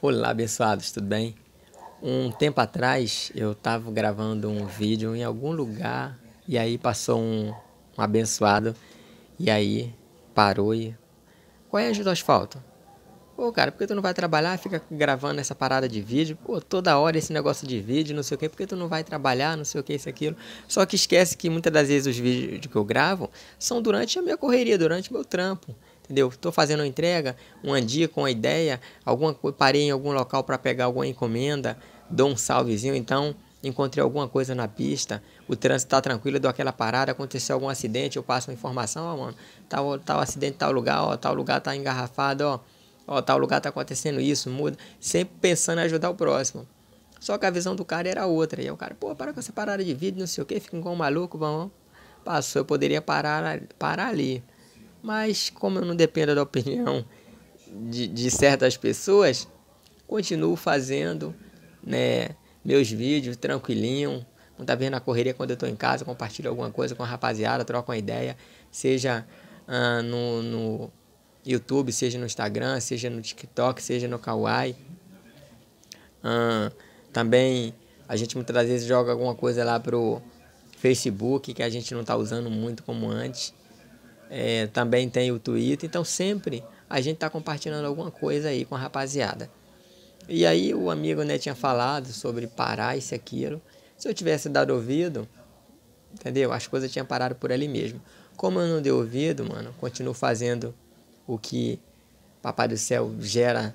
Olá, abençoados, tudo bem? Um tempo atrás eu estava gravando um vídeo em algum lugar e aí passou um, um abençoado e aí parou e. Qual é a ajuda do asfalto? Pô, cara, por que tu não vai trabalhar? Fica gravando essa parada de vídeo. Pô, toda hora esse negócio de vídeo, não sei o quê. Por que tu não vai trabalhar? Não sei o que, isso, aquilo. Só que esquece que muitas das vezes os vídeos que eu gravo são durante a minha correria, durante o meu trampo entendeu? Estou fazendo uma entrega, uma dica, uma ideia, alguma parei em algum local para pegar alguma encomenda, dou um salvezinho, então encontrei alguma coisa na pista, o trânsito está tranquilo, dou aquela parada, aconteceu algum acidente, eu passo uma informação, ó, mano, tal, acidente, tal lugar, ó, tal lugar está engarrafado, ó, ó, tal lugar está acontecendo isso, muda, sempre pensando em ajudar o próximo. Só que a visão do cara era outra, e o cara, pô, para com essa parada de vídeo, não sei o que, fica com um maluco, vamos, passou, eu poderia parar, parar ali. Mas como eu não dependo da opinião de, de certas pessoas, continuo fazendo né, meus vídeos tranquilinho. Não vez tá vendo a correria quando eu estou em casa, compartilho alguma coisa com a rapaziada, troco uma ideia, seja ah, no, no YouTube, seja no Instagram, seja no TikTok, seja no Kawaii. Uh, também a gente muitas vezes joga alguma coisa lá pro Facebook que a gente não está usando muito como antes é, também tem o Twitter, então sempre a gente está compartilhando alguma coisa aí com a rapaziada. E aí o amigo né, tinha falado sobre parar isso e aquilo. Se eu tivesse dado ouvido, entendeu? As coisas tinham parado por ali mesmo. Como eu não dei ouvido, mano, continuo fazendo o que Papai do Céu gera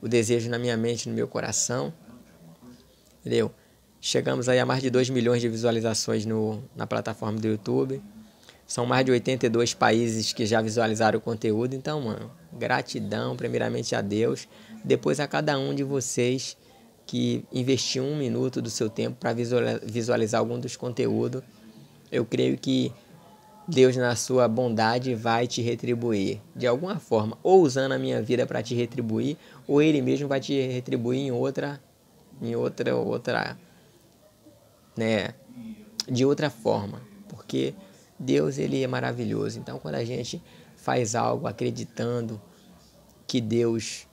o desejo na minha mente, no meu coração. Entendeu? Chegamos aí a mais de 2 milhões de visualizações no, na plataforma do YouTube. São mais de 82 países que já visualizaram o conteúdo. Então, mano, gratidão primeiramente a Deus, depois a cada um de vocês que investiu um minuto do seu tempo para visualizar algum dos conteúdos. Eu creio que Deus, na sua bondade, vai te retribuir de alguma forma, ou usando a minha vida para te retribuir, ou Ele mesmo vai te retribuir em outra, em outra, outra, né, de outra forma, porque Deus ele é maravilhoso. Então, quando a gente faz algo acreditando que Deus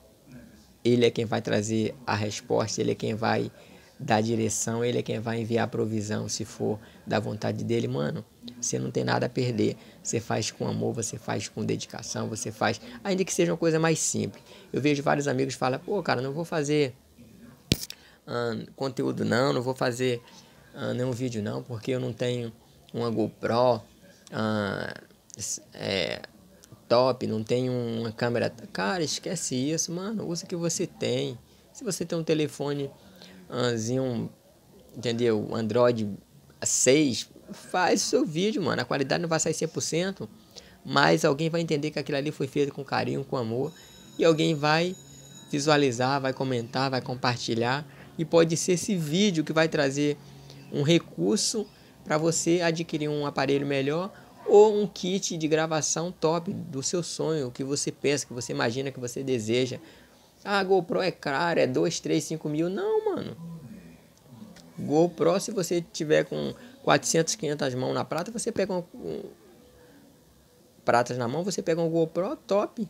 ele é quem vai trazer a resposta, ele é quem vai dar direção, ele é quem vai enviar a provisão, se for da vontade dele, mano. Você não tem nada a perder. Você faz com amor, você faz com dedicação, você faz, ainda que seja uma coisa mais simples. Eu vejo vários amigos falando: "Pô, cara, não vou fazer conteúdo não, não vou fazer nenhum vídeo não, porque eu não tenho uma GoPro, ah, é, top, não tem uma câmera. Cara, esquece isso, mano. Usa o que você tem. Se você tem um telefone, anzinho, entendeu? Android 6, faz o seu vídeo, mano. A qualidade não vai sair 100%, mas alguém vai entender que aquilo ali foi feito com carinho, com amor. E alguém vai visualizar, vai comentar, vai compartilhar. E pode ser esse vídeo que vai trazer um recurso para você adquirir um aparelho melhor ou um kit de gravação top do seu sonho, que você pensa, que você imagina, que você deseja. Ah, GoPro é caro, é 2, 3, 5 mil. Não, mano. GoPro, se você tiver com 400, 500 mãos na prata, você pega um, um, pratas na mão, você pega um GoPro top.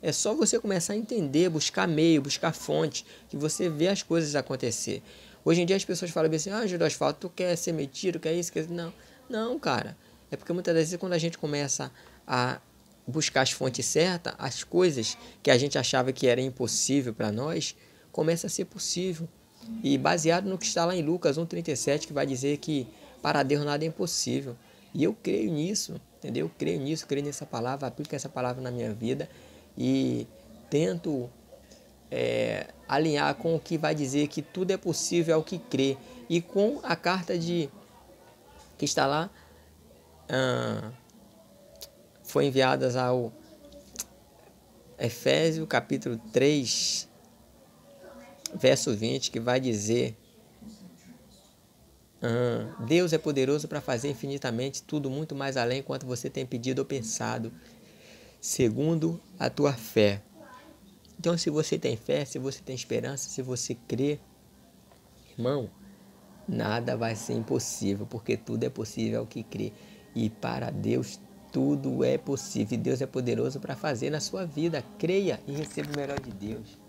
É só você começar a entender, buscar meio, buscar fonte, que você vê as coisas acontecer. Hoje em dia as pessoas falam assim, ah, Júlio Asfalto, tu quer ser metido, quer isso, quer isso. Não, não, cara. É porque muitas das vezes quando a gente começa a buscar as fontes certas, as coisas que a gente achava que era impossível para nós, começa a ser possível. E baseado no que está lá em Lucas 1,37, que vai dizer que para Deus nada é impossível. E eu creio nisso, entendeu? Eu creio nisso, creio nessa palavra, aplico essa palavra na minha vida e tento é, alinhar com o que vai dizer que tudo é possível ao que crê e com a carta de que está lá foi enviadas ao Efésio capítulo 3 verso 20 que vai dizer ah, Deus é poderoso para fazer infinitamente tudo muito mais além quanto você tem pedido ou pensado segundo a tua fé então, se você tem fé, se você tem esperança, se você crê, irmão, nada vai ser impossível, porque tudo é possível ao que crê. E para Deus tudo é possível. E Deus é poderoso para fazer na sua vida. Creia e receba o melhor de Deus.